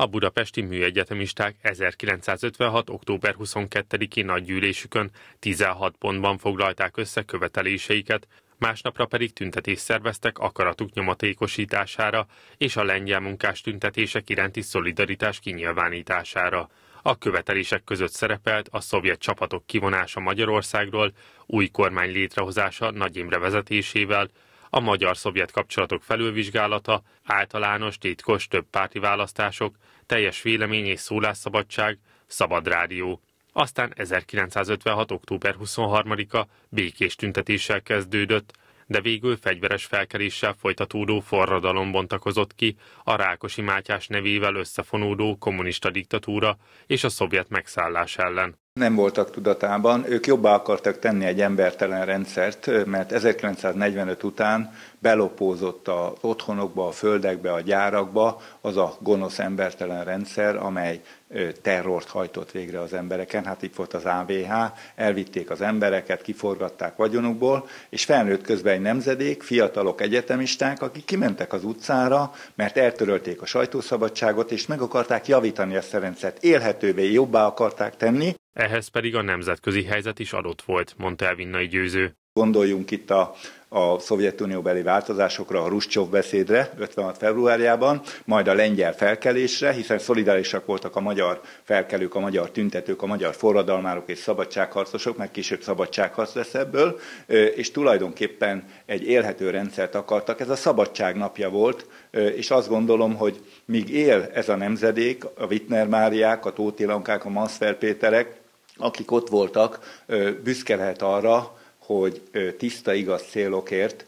A budapesti műegyetemisták 1956. október 22-i nagygyűlésükön 16 pontban foglalták össze követeléseiket, másnapra pedig tüntetést szerveztek akaratuk nyomatékosítására és a lengyel munkás tüntetések iránti szolidaritás kinyilvánítására. A követelések között szerepelt a szovjet csapatok kivonása Magyarországról, új kormány létrehozása Nagy Imre vezetésével, a magyar-szovjet kapcsolatok felülvizsgálata, általános titkos többpárti választások, teljes vélemény és szólásszabadság, szabad rádió. Aztán 1956. október 23-a békés tüntetéssel kezdődött, de végül fegyveres felkeléssel folytatódó forradalom bontakozott ki, a Rákosi Mátyás nevével összefonódó kommunista diktatúra és a szovjet megszállás ellen. Nem voltak tudatában, ők jobbá akartak tenni egy embertelen rendszert, mert 1945 után belopózott az otthonokba, a földekbe, a gyárakba az a gonosz embertelen rendszer, amely terrort hajtott végre az embereken. Hát itt volt az AVH, elvitték az embereket, kiforgatták vagyonukból, és felnőtt közben egy nemzedék, fiatalok, egyetemisták, akik kimentek az utcára, mert eltörölték a sajtószabadságot, és meg akarták javítani ezt a rendszert, élhetővé, jobbá akarták tenni, ehhez pedig a nemzetközi helyzet is adott volt, mondta Elvinnai Győző. Gondoljunk itt a, a Szovjetunió beli változásokra, a Ruscsov beszédre 56. februárjában, majd a lengyel felkelésre, hiszen szolidárisak voltak a magyar felkelők, a magyar tüntetők, a magyar forradalmárok és szabadságharcosok, meg később szabadságharc lesz ebből, és tulajdonképpen egy élhető rendszert akartak. Ez a szabadság napja volt, és azt gondolom, hogy míg él ez a nemzedék, a Wittner Máriák, a Tóth Ilankák, a Mansfer Péterek, akik ott voltak, büszke lehet arra, hogy tiszta, igaz célokért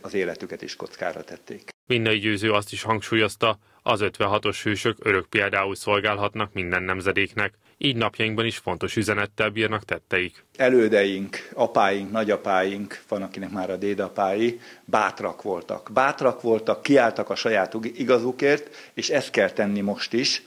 az életüket is kockára tették. Minden győző azt is hangsúlyozta, az 56-os hősök örök például szolgálhatnak minden nemzedéknek. Így napjainkban is fontos üzenettel bírnak tetteik. Elődeink, apáink, nagyapáink, van akinek már a dédapái, bátrak voltak. Bátrak voltak, kiálltak a saját igazukért, és ezt kell tenni most is,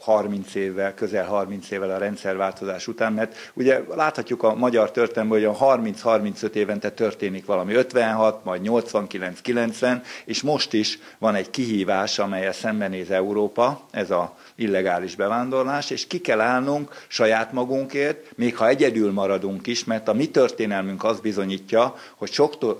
30 évvel, közel 30 évvel a rendszerváltozás után, mert ugye láthatjuk a magyar történelmben, hogy a 30-35 évente történik valami 56, majd 89-90, és most is van egy kihívás, amelyel szembenéz Európa, ez a illegális bevándorlás, és ki kell állnunk saját magunkért, még ha egyedül maradunk is, mert a mi történelmünk azt bizonyítja, hogy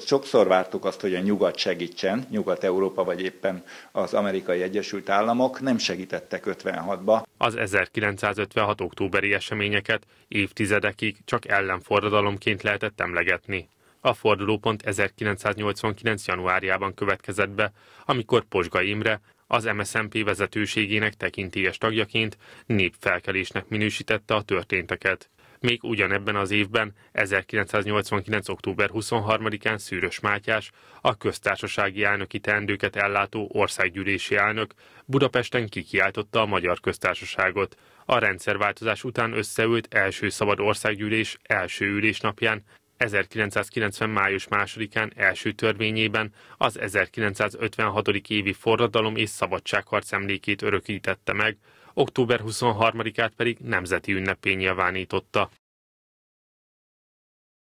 sokszor vártuk azt, hogy a nyugat segítsen, Nyugat-Európa vagy éppen az amerikai Egyesült Államok nem segítettek 56-ban, harcba. Az 1956. októberi eseményeket évtizedekig csak ellenforradalomként lehetett emlegetni. A fordulópont 1989. januárjában következett be, amikor Posga Imre az MSZMP vezetőségének tekintélyes tagjaként népfelkelésnek minősítette a történteket még ugyanebben az évben 1989. október 23-án Szűrös Mátyás, a köztársasági elnöki teendőket ellátó országgyűlési elnök Budapesten kikiáltotta a magyar köztársaságot. A rendszerváltozás után összeült első szabad országgyűlés első ülésnapján 1990. május 2-án első törvényében az 1956. évi forradalom és szabadságharc emlékét örökítette meg, október 23-át pedig nemzeti ünnepén nyilvánította.